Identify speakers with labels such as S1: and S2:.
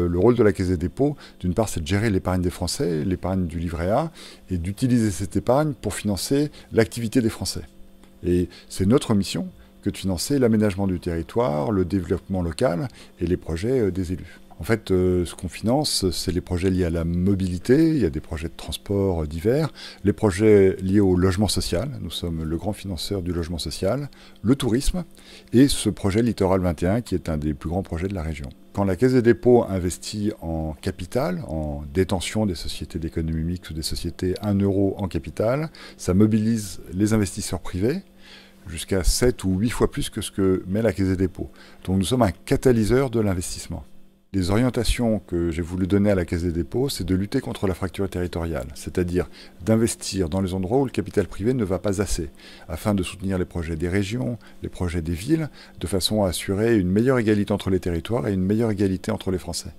S1: Euh, le rôle de la Caisse des dépôts, d'une part, c'est de gérer l'épargne des Français, l'épargne du livret A, et d'utiliser cette épargne pour financer l'activité des Français. Et c'est notre mission, que de financer l'aménagement du territoire, le développement local et les projets euh, des élus. En fait, euh, ce qu'on finance, c'est les projets liés à la mobilité, il y a des projets de transport euh, divers, les projets liés au logement social, nous sommes le grand financeur du logement social, le tourisme et ce projet Littoral 21 qui est un des plus grands projets de la région. Quand la Caisse des dépôts investit en capital, en détention des sociétés d'économie mixte ou des sociétés 1 euro en capital, ça mobilise les investisseurs privés, jusqu'à 7 ou 8 fois plus que ce que met la Caisse des dépôts. Donc nous sommes un catalyseur de l'investissement. Les orientations que j'ai voulu donner à la Caisse des dépôts, c'est de lutter contre la fracture territoriale, c'est-à-dire d'investir dans les endroits où le capital privé ne va pas assez, afin de soutenir les projets des régions, les projets des villes, de façon à assurer une meilleure égalité entre les territoires et une meilleure égalité entre les Français.